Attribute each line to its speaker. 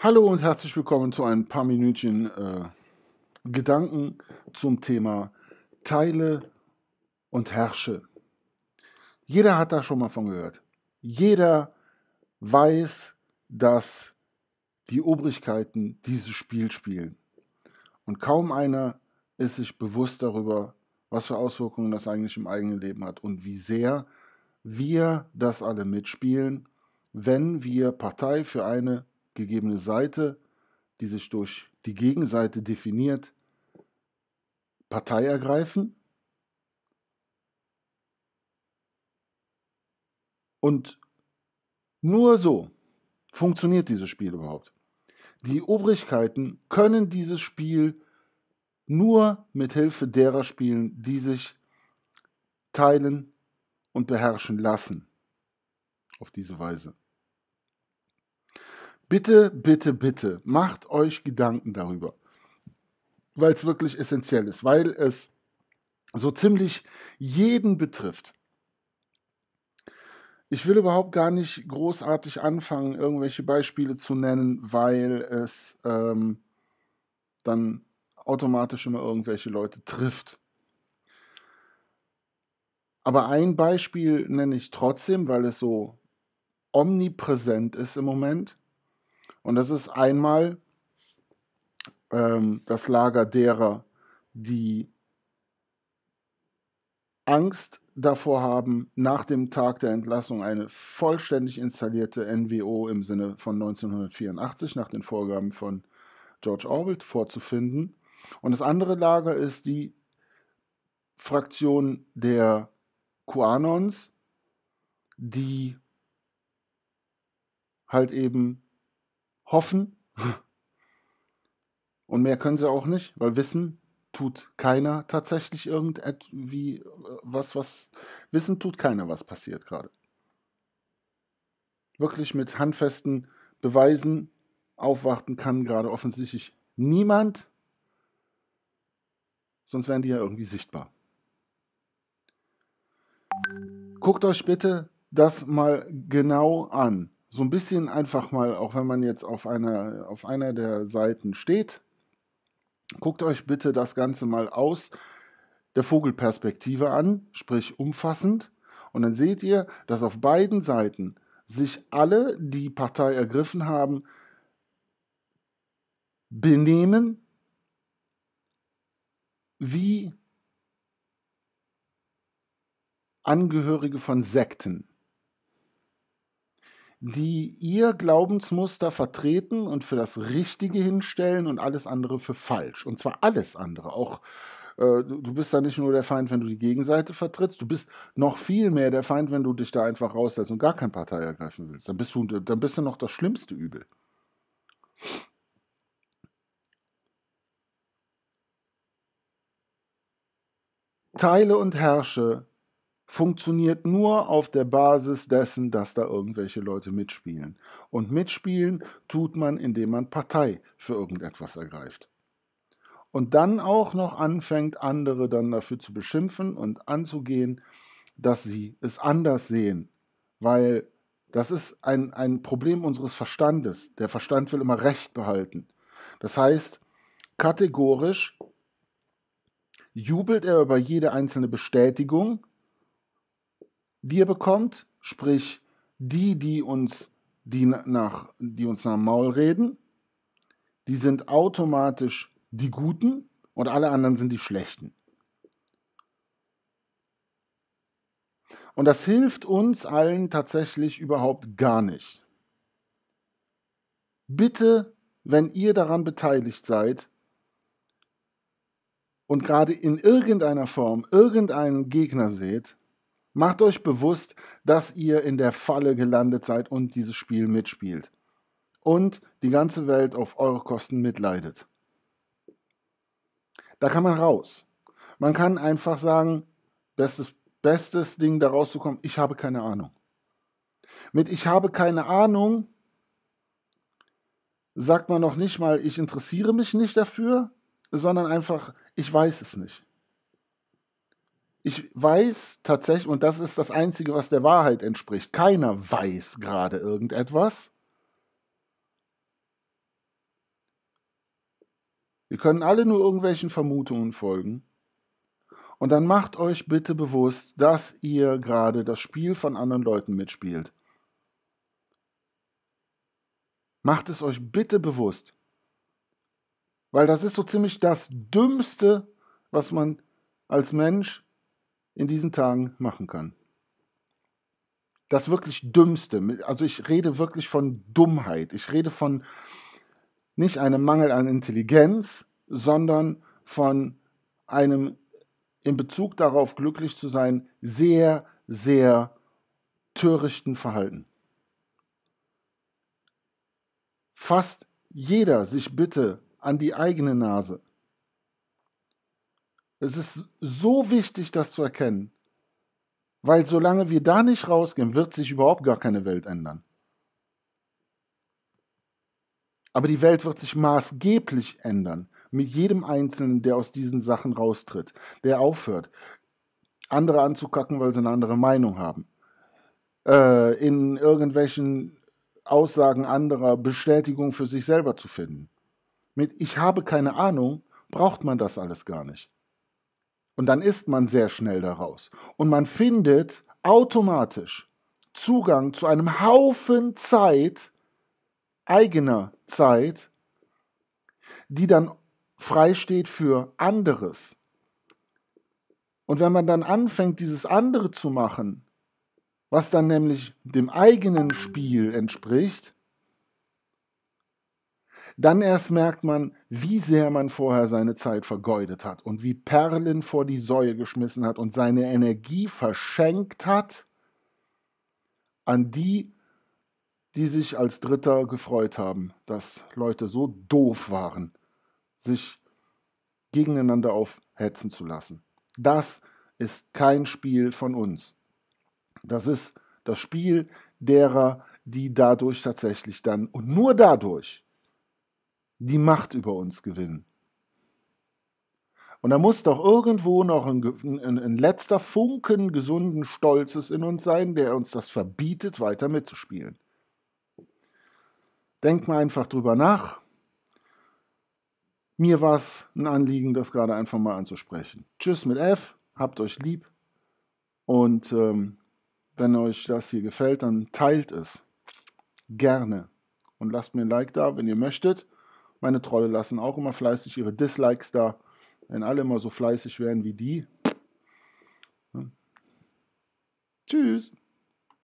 Speaker 1: Hallo und herzlich willkommen zu ein paar Minütchen äh, Gedanken zum Thema Teile und Herrsche. Jeder hat da schon mal von gehört. Jeder weiß, dass die Obrigkeiten dieses Spiel spielen. Und kaum einer ist sich bewusst darüber, was für Auswirkungen das eigentlich im eigenen Leben hat und wie sehr wir das alle mitspielen, wenn wir Partei für eine gegebene Seite, die sich durch die Gegenseite definiert, Partei ergreifen und nur so funktioniert dieses Spiel überhaupt. Die Obrigkeiten können dieses Spiel nur mit Hilfe derer spielen, die sich teilen und beherrschen lassen. Auf diese Weise. Bitte, bitte, bitte, macht euch Gedanken darüber, weil es wirklich essentiell ist, weil es so ziemlich jeden betrifft. Ich will überhaupt gar nicht großartig anfangen, irgendwelche Beispiele zu nennen, weil es ähm, dann automatisch immer irgendwelche Leute trifft. Aber ein Beispiel nenne ich trotzdem, weil es so omnipräsent ist im Moment. Und das ist einmal ähm, das Lager derer, die Angst davor haben, nach dem Tag der Entlassung eine vollständig installierte NWO im Sinne von 1984 nach den Vorgaben von George Orwell vorzufinden. Und das andere Lager ist die Fraktion der QAnons, die halt eben hoffen. Und mehr können sie auch nicht, weil wissen tut keiner tatsächlich irgendwie äh, was, was. Wissen tut keiner, was passiert gerade. Wirklich mit handfesten Beweisen aufwarten kann gerade offensichtlich niemand. Sonst wären die ja irgendwie sichtbar. Guckt euch bitte das mal genau an so ein bisschen einfach mal, auch wenn man jetzt auf einer, auf einer der Seiten steht, guckt euch bitte das Ganze mal aus der Vogelperspektive an, sprich umfassend. Und dann seht ihr, dass auf beiden Seiten sich alle, die Partei ergriffen haben, benehmen wie Angehörige von Sekten die ihr Glaubensmuster vertreten und für das Richtige hinstellen und alles andere für falsch. Und zwar alles andere. Auch äh, du bist da nicht nur der Feind, wenn du die Gegenseite vertrittst, du bist noch viel mehr der Feind, wenn du dich da einfach rauslässt und gar keine Partei ergreifen willst. Dann bist du, dann bist du noch das schlimmste Übel. Teile und herrsche, funktioniert nur auf der Basis dessen, dass da irgendwelche Leute mitspielen. Und mitspielen tut man, indem man Partei für irgendetwas ergreift. Und dann auch noch anfängt, andere dann dafür zu beschimpfen und anzugehen, dass sie es anders sehen. Weil das ist ein, ein Problem unseres Verstandes. Der Verstand will immer Recht behalten. Das heißt, kategorisch jubelt er über jede einzelne Bestätigung, die ihr bekommt, sprich die, die uns, die nach, die uns nach dem Maul reden, die sind automatisch die Guten und alle anderen sind die Schlechten. Und das hilft uns allen tatsächlich überhaupt gar nicht. Bitte, wenn ihr daran beteiligt seid und gerade in irgendeiner Form irgendeinen Gegner seht, Macht euch bewusst, dass ihr in der Falle gelandet seid und dieses Spiel mitspielt. Und die ganze Welt auf eure Kosten mitleidet. Da kann man raus. Man kann einfach sagen, bestes, bestes Ding da rauszukommen, ich habe keine Ahnung. Mit ich habe keine Ahnung sagt man noch nicht mal, ich interessiere mich nicht dafür, sondern einfach, ich weiß es nicht ich weiß tatsächlich, und das ist das Einzige, was der Wahrheit entspricht, keiner weiß gerade irgendetwas. Wir können alle nur irgendwelchen Vermutungen folgen. Und dann macht euch bitte bewusst, dass ihr gerade das Spiel von anderen Leuten mitspielt. Macht es euch bitte bewusst. Weil das ist so ziemlich das Dümmste, was man als Mensch in diesen Tagen machen kann. Das wirklich Dümmste, also ich rede wirklich von Dummheit, ich rede von nicht einem Mangel an Intelligenz, sondern von einem in Bezug darauf glücklich zu sein, sehr, sehr törichten Verhalten. Fast jeder sich bitte an die eigene Nase es ist so wichtig, das zu erkennen. Weil solange wir da nicht rausgehen, wird sich überhaupt gar keine Welt ändern. Aber die Welt wird sich maßgeblich ändern mit jedem Einzelnen, der aus diesen Sachen raustritt, der aufhört, andere anzukacken, weil sie eine andere Meinung haben, äh, in irgendwelchen Aussagen anderer Bestätigung für sich selber zu finden. Mit Ich habe keine Ahnung braucht man das alles gar nicht. Und dann ist man sehr schnell daraus. Und man findet automatisch Zugang zu einem Haufen Zeit, eigener Zeit, die dann freisteht für anderes. Und wenn man dann anfängt, dieses andere zu machen, was dann nämlich dem eigenen Spiel entspricht, dann erst merkt man, wie sehr man vorher seine Zeit vergeudet hat und wie Perlen vor die Säue geschmissen hat und seine Energie verschenkt hat an die, die sich als Dritter gefreut haben, dass Leute so doof waren, sich gegeneinander aufhetzen zu lassen. Das ist kein Spiel von uns. Das ist das Spiel derer, die dadurch tatsächlich dann und nur dadurch die Macht über uns gewinnen. Und da muss doch irgendwo noch ein, ein, ein, letzter Funken gesunden Stolzes in uns sein, der uns das verbietet, weiter mitzuspielen. Denkt mal einfach drüber nach. Mir war es ein Anliegen, das gerade einfach mal anzusprechen. Tschüss mit F, habt euch lieb und ähm, wenn euch das hier gefällt, dann teilt es gerne und lasst mir ein Like da, wenn ihr möchtet. Meine Trolle lassen auch immer fleißig ihre Dislikes da. Wenn alle immer so fleißig wären wie die. Hm. Tschüss.